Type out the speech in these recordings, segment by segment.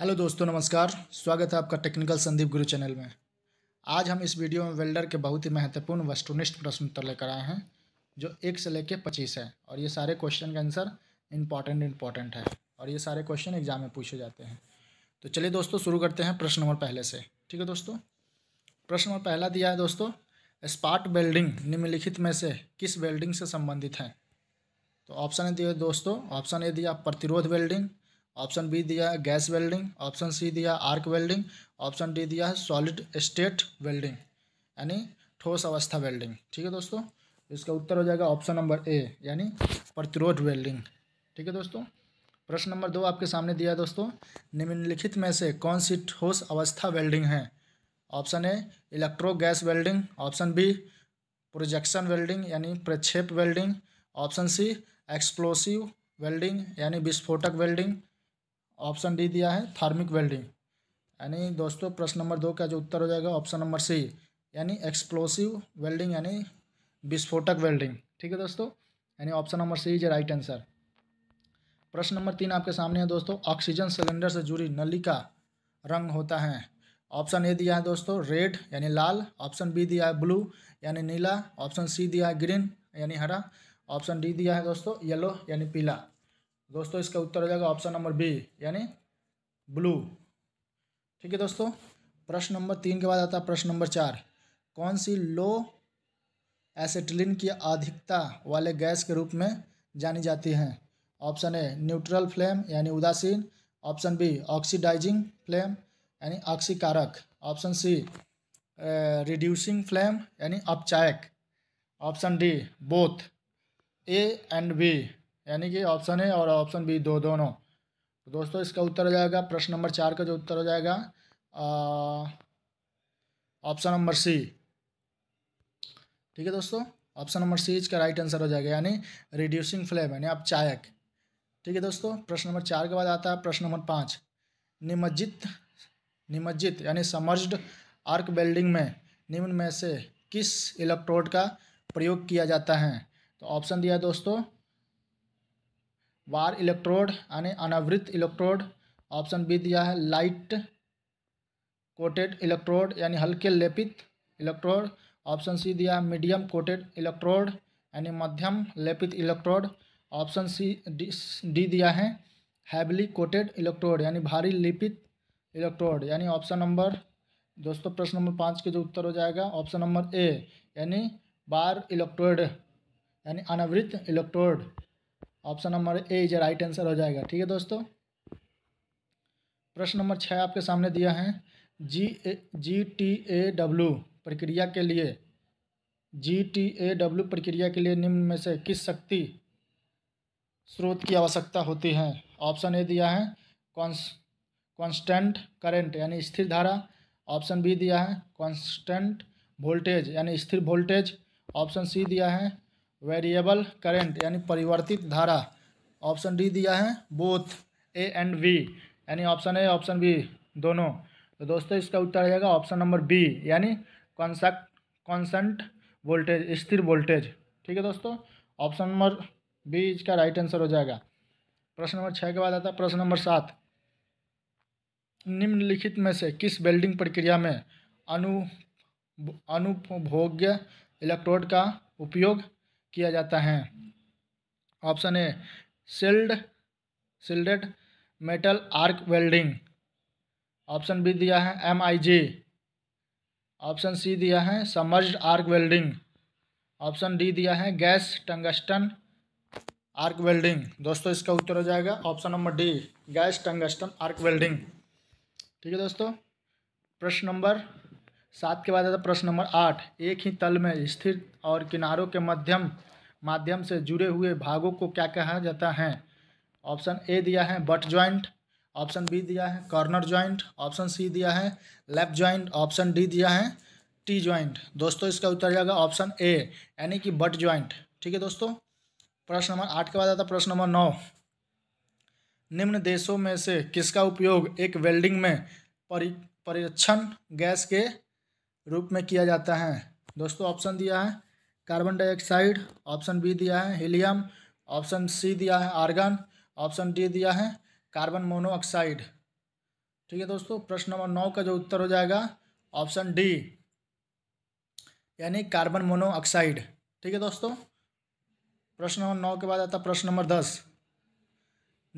hello दोस्तों नमस्कार स्वागत है आपका टेक्निकल संदीप गुरु चैनल में आज हम इस वीडियो में वेल्डर के बहुत ही महत्वपूर्ण वस्तुनिष्ठ प्रश्न उत्तर लेकर आए हैं जो एक से लेकर पच्चीस है और ये सारे क्वेश्चन का आंसर इम्पॉर्टेंट इम्पॉर्टेंट है और ये सारे क्वेश्चन एग्जाम में पूछे जाते हैं तो चलिए दोस्तों शुरू करते हैं प्रश्न नंबर पहले से ठीक है दोस्तों प्रश्न नंबर पहला दिया है दोस्तों स्पार्ट वेल्डिंग निम्नलिखित में से किस वेल्डिंग से संबंधित है तो ऑप्शन दिए दोस्तों ऑप्शन ए दिया प्रतिरोध वेल्डिंग ऑप्शन बी दिया है गैस वेल्डिंग ऑप्शन सी दिया है आर्क वेल्डिंग ऑप्शन डी दिया है सॉलिड स्टेट वेल्डिंग यानी ठोस अवस्था वेल्डिंग ठीक है दोस्तों इसका उत्तर हो जाएगा ऑप्शन नंबर ए यानी प्रतिरोध वेल्डिंग ठीक है दोस्तों प्रश्न नंबर दो आपके सामने दिया है दोस्तों निम्नलिखित में से कौन सी ठोस अवस्था वेल्डिंग है option A electro gas welding option B projection welding यानी प्रक्षेप welding option C explosive welding यानी विस्फोटक वेल्डिंग ऑप्शन डी दिया है थार्मिक वेल्डिंग यानी दोस्तों प्रश्न नंबर दो का जो उत्तर हो जाएगा ऑप्शन नंबर सी यानी एक्सप्लोसिव वेल्डिंग यानी विस्फोटक वेल्डिंग ठीक है दोस्तों यानी option number C is right answer प्रश्न नंबर तीन आपके सामने है दोस्तों ऑक्सीजन सिलेंडर से जुड़ी नली का रंग होता है ऑप्शन ए दिया है दोस्तों रेड यानी लाल ऑप्शन बी दिया है ब्लू यानी नीला ऑप्शन सी दिया है ग्रीन यानी हरा ऑप्शन डी दिया है दोस्तों येलो यानी पीला दोस्तों इसका उत्तर हो जाएगा ऑप्शन नंबर बी यानी ब्लू ठीक है दोस्तों प्रश्न नंबर तीन के बाद आता है प्रश्न नंबर चार कौन सी लो एसेटिलिन की अधिकता वाले गैस के रूप में जानी जाती हैं ऑप्शन ए न्यूट्रल फ्लेम यानी उदासीन ऑप्शन बी ऑक्सीडाइजिंग फ्लेम यानी ऑक्सीकारक ऑप्शन सी रिड्यूसिंग फ्लेम यानी अपचायक option D both A and B यानी कि ऑप्शन है और ऑप्शन बी दो दोनों तो दोस्तों इसका उत्तर हो जाएगा प्रश्न नंबर चार का जो उत्तर हो जाएगा ऑप्शन नंबर सी ठीक है दोस्तों ऑप्शन नंबर सी इसका राइट आंसर हो जाएगा यानी रिड्यूसिंग फ्लेम यानी आप चायक ठीक है दोस्तों प्रश्न नंबर चार के बाद आता है प्रश्न नंबर पाँच निमज्जित निमज्जित यानी समर्ज्ड आर्क बेल्डिंग में निम्न में से किस इलेक्ट्रोड का प्रयोग किया जाता है तो ऑप्शन दिया दोस्तों वार इलेक्ट्रोड यानी अनावृत इलेक्ट्रोड ऑप्शन बी दिया है लाइट कोटेड इलेक्ट्रोड यानी हल्के लेपित इलेक्ट्रोड ऑप्शन सी दिया है मीडियम कोटेड इलेक्ट्रोड यानी मध्यम लेपित इलेक्ट्रोड ऑप्शन सी डी दिया है हैवली कोटेड इलेक्ट्रोड यानी भारी लिपित इलेक्ट्रोड यानी ऑप्शन नंबर दोस्तों प्रश्न नंबर पाँच के जो उत्तर हो जाएगा ऑप्शन नंबर ए यानी बार इलेक्ट्रोड यानी अनावृत electrode option number A is right answer हो जाएगा ठीक है दोस्तों प्रश्न नंबर छः आपके सामने दिया है जी ए जी टी ए डब्ल्यू प्रक्रिया के लिए जी टी ए डब्ल्यू प्रक्रिया के लिए निम्न में से किस शक्ति स्रोत की आवश्यकता होती है ऑप्शन ए दिया है कॉन्स कॉन्स्टेंट करेंट यानी स्थिर धारा ऑप्शन बी दिया है कॉन्स्टेंट वोल्टेज यानी स्थिर वोल्टेज ऑप्शन सी दिया है वेरिएबल करेंट यानी परिवर्तित धारा ऑप्शन डी दिया है बोथ ए एंड बी यानी ऑप्शन ए ऑप्शन बी दोनों तो दोस्तों इसका उत्तर आ जाएगा ऑप्शन नंबर बी यानी कॉन्सक कॉन्सेंट वोल्टेज स्थिर वोल्टेज ठीक है दोस्तों ऑप्शन नंबर बी इसका राइट आंसर हो जाएगा प्रश्न नंबर छः के बाद आता है प्रश्न नंबर सात निम्नलिखित में से किस बेल्डिंग प्रक्रिया में अनु अनुपभोग्य इलेक्ट्रोड का उपयोग किया जाता है ऑप्शन ए सिल्ड shielded metal arc welding option B दिया है M I J option C दिया है submerged arc welding option D दिया है गैस टंगस्टन आर्क वेल्डिंग दोस्तों इसका उत्तर हो जाएगा option number D gas tungsten arc welding ठीक है दोस्तों प्रश्न नंबर सात के बाद आता प्रश्न नंबर आठ एक ही तल में स्थित और किनारों के मध्यम माध्यम से जुड़े हुए भागों को क्या कहा जाता है ऑप्शन ए दिया है बट ज्वाइंट ऑप्शन बी दिया है कॉर्नर ज्वाइंट ऑप्शन सी दिया है लेफ्ट ज्वाइंट ऑप्शन डी दिया है टी ज्वाइंट दोस्तों इसका उत्तर जाएगा ऑप्शन ए यानी कि बट ज्वाइंट ठीक है दोस्तों प्रश्न नंबर आठ के बाद आता प्रश्न नंबर नौ निम्न देशों में से किसका उपयोग एक वेल्डिंग में परीक्षण गैस के रूप में किया जाता है दोस्तों ऑप्शन दिया है कार्बन डाइऑक्साइड ऑप्शन बी दिया है हीलियम ऑप्शन सी दिया है आर्गन ऑप्शन डी दिया है कार्बन मोनोऑक्साइड ठीक है दोस्तों प्रश्न नंबर नौ का जो उत्तर हो जाएगा ऑप्शन डी यानी कार्बन मोनोऑक्साइड ठीक है दोस्तों प्रश्न नंबर नौ के बाद आता प्रश्न नंबर दस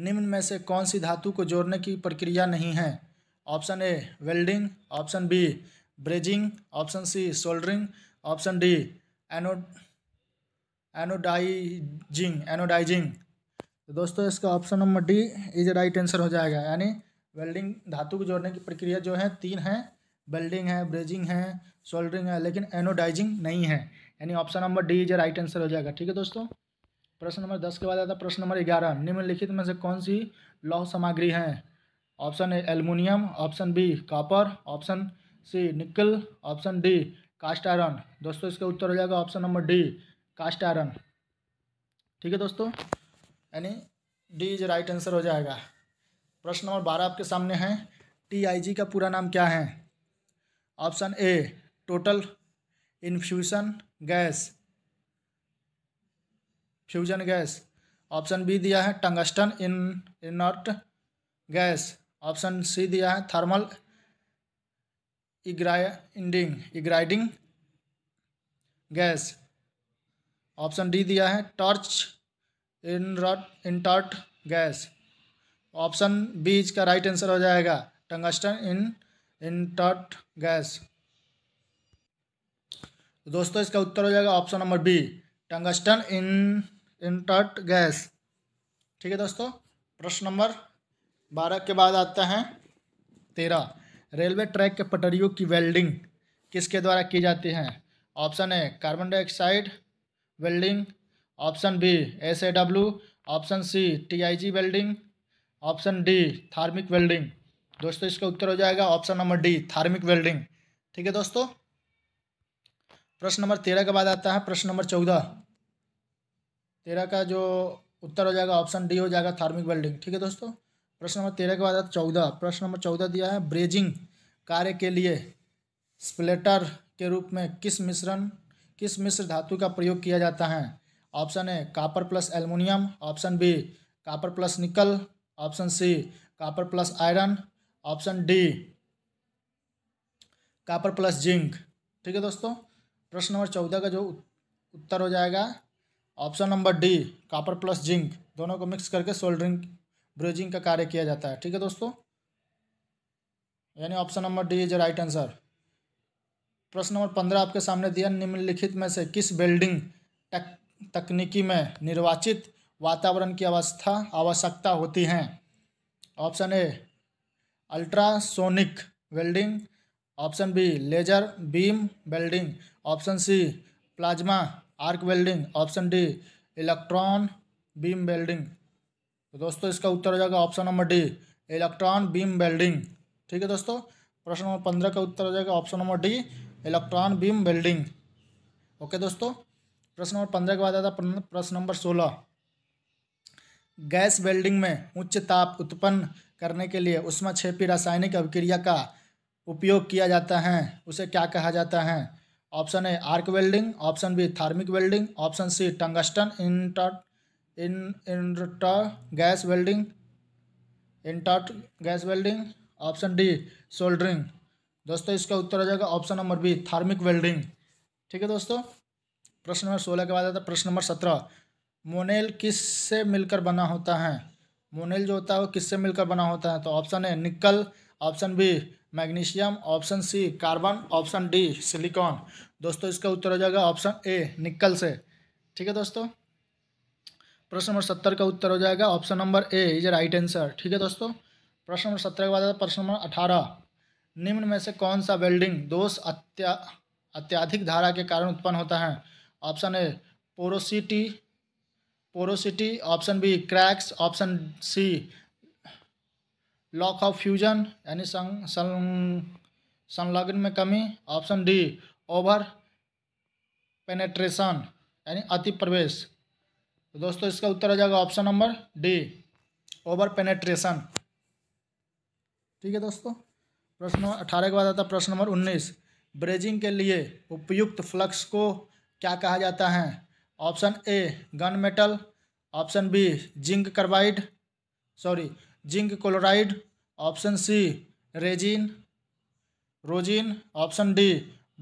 निम्न में से कौन सी धातु को जोड़ने की प्रक्रिया नहीं है option A welding option B brazing option C soldering option D एनो एनोडाइजिंग एनोडाइजिंग तो दोस्तों इसका option number D is right answer हो जाएगा यानी वेल्डिंग धातु को जोड़ने की प्रक्रिया जो है तीन है वेल्डिंग है ब्रेजिंग है सोल्डरिंग है लेकिन एनोडाइजिंग नहीं है यानी option number D is right answer हो जाएगा ठीक है दोस्तों प्रश्न नंबर दस के बाद आता है प्रश्न नंबर ग्यारह निम्नलिखित में से कौन सी लौह सामग्री है option A aluminium option B copper option C nickel option D cast iron दोस्तों इसका उत्तर हो जाएगा option number D cast iron ठीक है दोस्तों यानी डी इज राइट आंसर हो जाएगा प्रश्न नंबर बारह आपके सामने है टीआईजी का पूरा नाम क्या है option A total infusion gas fusion gas option B दिया है tungsten in inert gas option C दिया है थर्मल इग्राइडिंग इग्राइडिंग गैस ऑप्शन डी दिया है torch in inert gas option B इसका राइट आंसर हो जाएगा टंगस्टन इन इंटर्ट गैस तो दोस्तों इसका उत्तर हो जाएगा option number B tungsten in inert gas ठीक है दोस्तों प्रश्न नंबर बारह के बाद आता है तेरह रेलवे ट्रैक के पटरियों की वेल्डिंग किसके द्वारा की जाती है option A carbon dioxide welding option B S A W option C T I G welding option D thermic welding दोस्तों इसका उत्तर हो जाएगा option number D thermic welding ठीक है दोस्तों प्रश्न नंबर तेरह के बाद आता है प्रश्न नंबर चौदह तेरह का जो उत्तर हो जाएगा ऑप्शन डी हो जाएगा थार्मिक वेल्डिंग ठीक है दोस्तों प्रश्न नंबर तेरह के बाद आता चौदह प्रश्न नंबर चौदह दिया है ब्रेजिंग कार्य के लिए स्प्लेटर के रूप में किस मिश्रण किस मिश्र धातु का प्रयोग किया जाता है option A copper plus aluminium option B copper plus nickel option C copper plus iron option D copper plus zinc ठीक है दोस्तों प्रश्न नंबर चौदह का जो उत्तर हो जाएगा option number D copper plus zinc दोनों को मिक्स करके सोल्डरिंग ब्रिजिंग का कार्य किया जाता है ठीक है दोस्तों यानी option number D is right answer प्रश्न नंबर पंद्रह आपके सामने दिया निम्नलिखित में से किस बिल्डिंग तक, तकनीकी में निर्वाचित वातावरण की अवस्था आवश्यकता होती है option A ultrasonic welding option B laser beam welding option C plasma arc welding option D electron beam welding तो दोस्तों इसका उत्तर हो जाएगा option number D electron beam welding ठीक है दोस्तों प्रश्न नंबर पंद्रह का उत्तर हो जाएगा option number D electron beam welding okay दोस्तों प्रश्न नंबर पंद्रह के बाद आता है प्रश्न नंबर सोलह गैस वेल्डिंग में उच्च ताप उत्पन्न करने के लिए उसमें छेपी रासायनिक अभिक्रिया का उपयोग किया जाता है उसे क्या कहा जाता है option A arc welding option B thermic welding option C tungsten inter in inert gas welding inert gas welding option D soldering दोस्तों इसका उत्तर आ जाएगा option number B thermic welding ठीक है दोस्तों प्रश्न नंबर सोलह के बाद आता है प्रश्न नंबर सत्रह मोनेल किस से मिलकर बना होता है मोनेल जो होता है वो किससे मिलकर बना होता है तो option A nickel option B magnesium option C carbon option D silicon दोस्तों इसका उत्तर हो जाएगा ऑप्शन ए निकल से ठीक है दोस्तों प्रश्न नंबर सत्तर का उत्तर हो जाएगा option number A is right answer ठीक है दोस्तों प्रश्न नंबर सत्रह के बाद प्रश्न नंबर अठारह निम्न में से कौन सा वेल्डिंग दोष अत्या अत्याधिक धारा के कारण उत्पन्न होता है option A porosity porosity option B cracks option C lack of fusion यानी संलग्न में कमी ऑप्शन डी ओवर पेनेट्रेशन यानी अति प्रवेश तो दोस्तों इसका उत्तर आ जाएगा option number D over penetration ठीक है दोस्तों प्रश्न अठारह के बाद आता है प्रश्न नंबर उन्नीस ब्रेजिंग के लिए उपयुक्त फ्लक्स को क्या कहा जाता है option A gun metal option B zinc carbide sorry zinc chloride option C resin rosin option D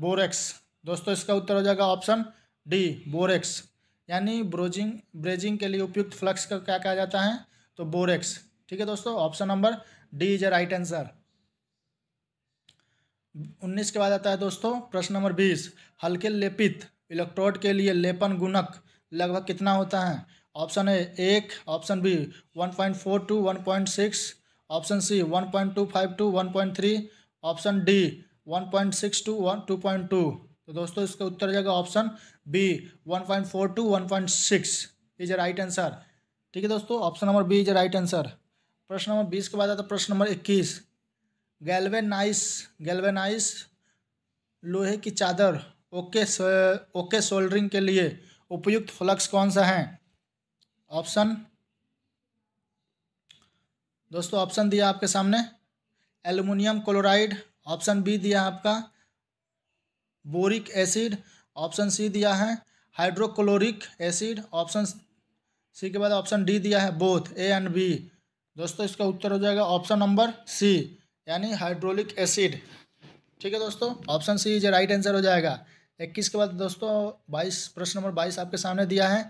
borax दोस्तों इसका उत्तर हो जाएगा ऑप्शन डी बोरेक्स यानी ब्रोजिंग ब्रेजिंग के लिए उपयुक्त फ्लक्स का क्या कहा जाता है तो बोरेक्स ठीक है दोस्तों option number D is a right answer उन्नीस के बाद आता है दोस्तों प्रश्न नंबर बीस हल्के लेपित इलेक्ट्रोड के लिए लेपन गुणक लगभग कितना होता है ऑप्शन ए एक option B one point four two one point six option C one point two five two one point three option D one point six two one two point two तो दोस्तों इसका उत्तर जाएगा option B one point four two one point six is right answer ठीक है दोस्तों option number B is right answer प्रश्न नंबर बीस के बाद आता है प्रश्न नंबर इक्कीस गैल्वेनाइस गैल्वेनाइस लोहे की चादर ओके ओके सोल्डरिंग के लिए उपयुक्त फ्लक्स कौन सा है ऑप्शन दोस्तों ऑप्शन दिया आपके सामने एल्युमिनियम क्लोराइड ऑप्शन बी दिया आपका बोरिक एसिड ऑप्शन सी दिया है हाइड्रोक्लोरिक एसिड ऑप्शन सी के बाद ऑप्शन डी दिया है बोथ ए एंड बी दोस्तों इसका उत्तर हो जाएगा ऑप्शन नंबर सी यानी हाइड्रोलिक एसिड ठीक है दोस्तों option C is right answer हो जाएगा इक्कीस के बाद दोस्तों बाईस प्रश्न नंबर बाईस आपके सामने दिया है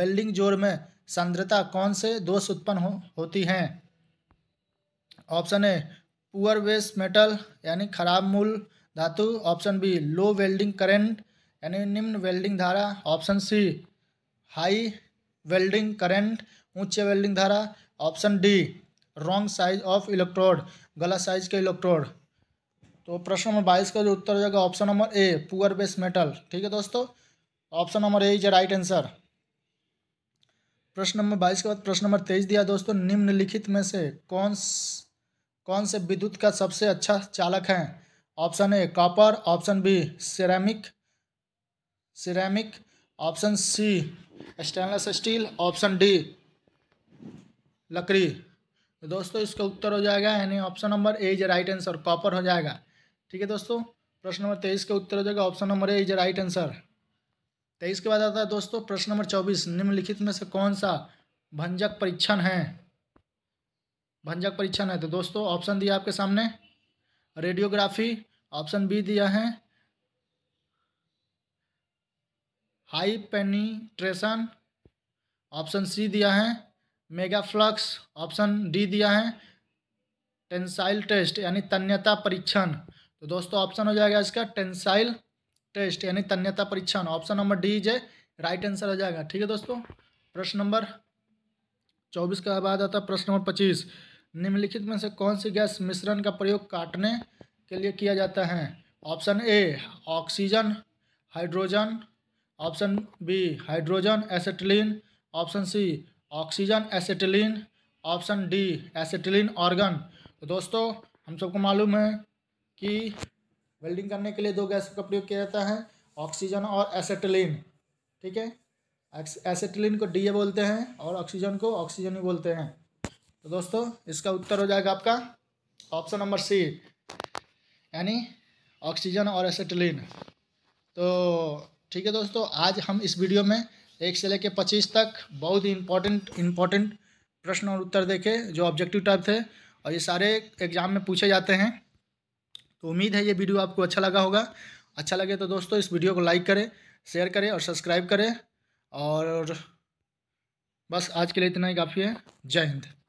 वेल्डिंग जोर में सांद्रता कौन से दोष उत्पन्न हो, होती हैं option A poor waste metal यानी खराब मूल धातु option B low welding current यानी निम्न वेल्डिंग धारा option C high welding current उच्च वेल्डिंग धारा option D wrong size of electrode गलत साइज के इलेक्ट्रोड तो प्रश्न नंबर बाईस का जो उत्तर हो जाएगा option number A poor base metal ठीक है दोस्तों option number A is right answer प्रश्न नंबर बाईस के बाद प्रश्न नंबर तेईस दिया दोस्तों निम्नलिखित में से कौन कौन से विद्युत का सबसे अच्छा चालक है option A copper option B ceramic ceramic option C stainless steel option D लकड़ी तो दोस्तों इसका उत्तर हो जाएगा यानी option number A is right answer copper हो जाएगा ठीक है दोस्तों प्रश्न नंबर तेईस का उत्तर हो जाएगा option number A is right answer तेईस के बाद आता है दोस्तों प्रश्न नंबर चौबीस निम्नलिखित में से कौन सा भंजक परीक्षण है भंजक परीक्षण है तो दोस्तों ऑप्शन दिया आपके सामने रेडियोग्राफी ऑप्शन बी दिया है हाई पेनीट्रेशन ऑप्शन सी दिया है मेगा फ्लक्स ऑप्शन डी दिया है टेंसाइल टेस्ट यानी तन्यता परीक्षण तो दोस्तों ऑप्शन हो जाएगा इसका टेंसाइल टेस्ट यानी तन्यता परीक्षण option number D is right answer हो जाएगा ठीक है दोस्तों प्रश्न नंबर चौबीस का बाद आता है प्रश्न नंबर पच्चीस निम्नलिखित में से कौन सी गैस मिश्रण का प्रयोग काटने के लिए किया जाता है option A oxygen hydrogen option B hydrogen acetylene option C oxygen acetylene option D acetylene argon तो दोस्तों हम सबको मालूम है कि वेल्डिंग करने के लिए दो गैस का प्रयोग किया जाता है ऑक्सीजन और एसेटिलीन ठीक है एसेटिलीन को डी बोलते हैं और ऑक्सीजन को ऑक्सीजन ही बोलते हैं तो दोस्तों इसका उत्तर हो जाएगा आपका ऑप्शन नंबर सी यानी ऑक्सीजन और एसेटिलीन तो ठीक है दोस्तों आज हम इस वीडियो में एक से लेकर पच्चीस तक बहुत ही इम्पोर्टेंट इम्पॉर्टेंट प्रश्न और उत्तर देखे जो ऑब्जेक्टिव टाइप थे और ये सारे एग्ज़ाम में पूछे जाते हैं तो उम्मीद है ये वीडियो आपको अच्छा लगा होगा अच्छा लगे तो दोस्तों इस वीडियो को लाइक करें शेयर करें और सब्सक्राइब करें और बस आज के लिए इतना ही काफ़ी है जय हिंद